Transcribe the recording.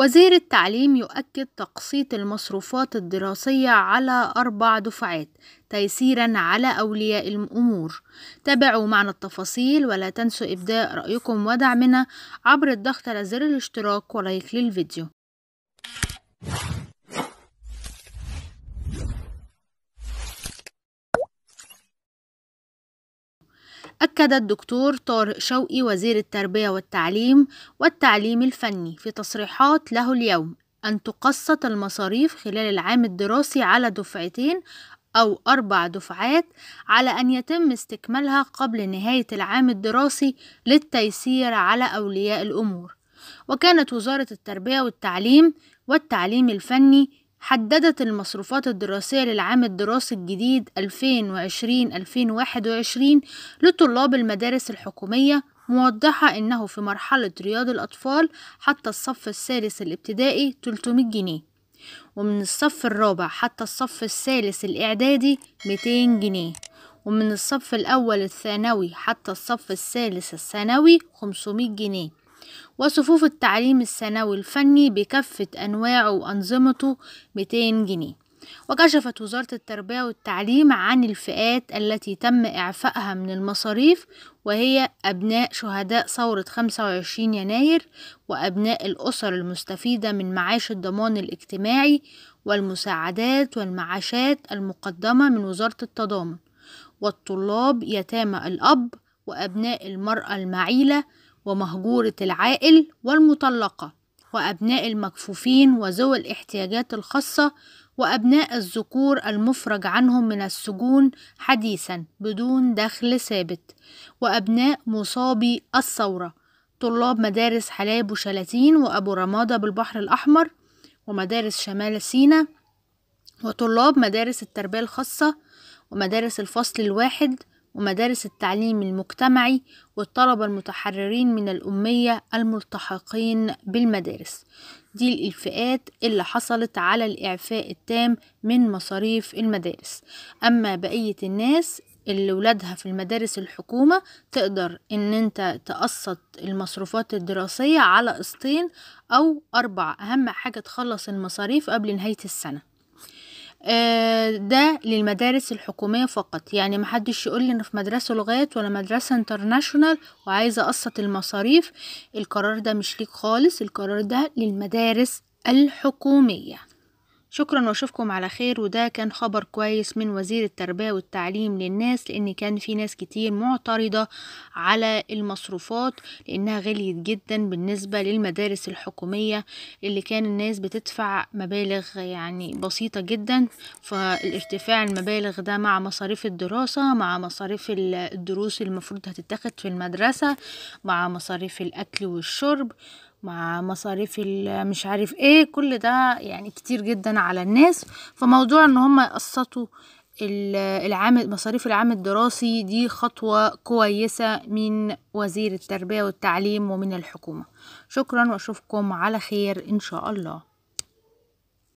وزير التعليم يؤكد تقسيط المصروفات الدراسية على أربع دفعات تيسيرا على أولياء الأمور تابعوا معنا التفاصيل ولا تنسوا إبداء رأيكم ودعمنا عبر الضغط على زر الاشتراك ولايك للفيديو أكد الدكتور طارق شوقي وزير التربية والتعليم والتعليم الفني في تصريحات له اليوم أن تقسط المصاريف خلال العام الدراسي على دفعتين أو أربع دفعات على أن يتم استكمالها قبل نهاية العام الدراسي للتيسير على أولياء الأمور وكانت وزارة التربية والتعليم والتعليم الفني حددت المصروفات الدراسية للعام الدراسي الجديد 2020-2021 لطلاب المدارس الحكومية موضحة إنه في مرحلة رياض الأطفال حتى الصف الثالث الابتدائي 300 جنيه ومن الصف الرابع حتى الصف الثالث الإعدادي 200 جنيه ومن الصف الأول الثانوي حتى الصف الثالث الثانوي 500 جنيه وصفوف التعليم الثانوي الفني بكافة أنواعه وأنظمته 200 جنيه وكشفت وزارة التربية والتعليم عن الفئات التي تم إعفائها من المصاريف وهي أبناء شهداء ثورة 25 يناير وأبناء الأسر المستفيدة من معاش الضمان الاجتماعي والمساعدات والمعاشات المقدمة من وزارة التضامن والطلاب يتامى الأب وأبناء المرأة المعيلة ومهجورة العائل والمطلقة وأبناء المكفوفين وذوي الاحتياجات الخاصة وأبناء الذكور المفرج عنهم من السجون حديثا بدون دخل ثابت وأبناء مصابي الثورة طلاب مدارس حلايب وشلاتين وأبو رمادة بالبحر الأحمر ومدارس شمال سينا وطلاب مدارس التربية الخاصة ومدارس الفصل الواحد ومدارس التعليم المجتمعي والطلبة المتحررين من الأمية الملتحقين بالمدارس دي الإلفاءات اللي حصلت على الإعفاء التام من مصاريف المدارس أما بقية الناس اللي ولادها في المدارس الحكومة تقدر ان انت تقسط المصروفات الدراسية على قسطين او اربع اهم حاجة تخلص المصاريف قبل نهاية السنة آه، ده للمدارس الحكومية فقط يعني محدش يقول لي انا في مدرسة لغات ولا مدرسة انترناشونال وعايزة اقسط المصاريف القرار ده مش ليك خالص القرار ده للمدارس الحكومية شكرا واشوفكم على خير وده كان خبر كويس من وزير التربية والتعليم للناس لان كان في ناس كتير معترضة على المصروفات لانها غليت جدا بالنسبة للمدارس الحكومية اللي كان الناس بتدفع مبالغ يعني بسيطة جدا فالارتفاع المبالغ ده مع مصاريف الدراسة مع مصاريف الدروس المفروض هتتاخد في المدرسة مع مصاريف الاكل والشرب مع مصاريف مش عارف ايه كل ده يعني كتير جدا على الناس فموضوع ان هم يقسطوا العام مصاريف العام الدراسي دي خطوة كويسة من وزير التربية والتعليم ومن الحكومة شكرا واشوفكم على خير ان شاء الله